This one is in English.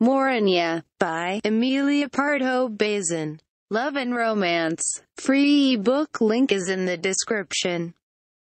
Morania, by Amelia Pardo Bazin. Love and Romance. Free ebook link is in the description.